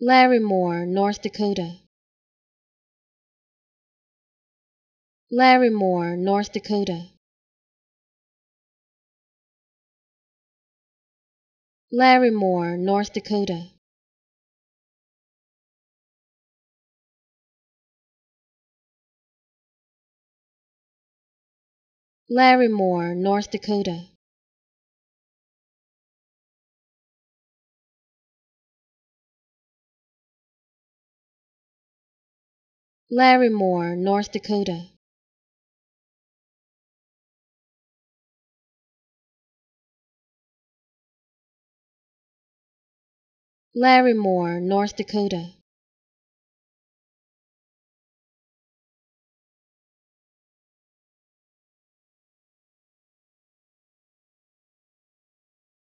Larrimore, North Dakota. Larrimore, North Dakota. Larrimore, North Dakota. Larrimore, North Dakota. Larrimore, North Dakota Larrimore, North Dakota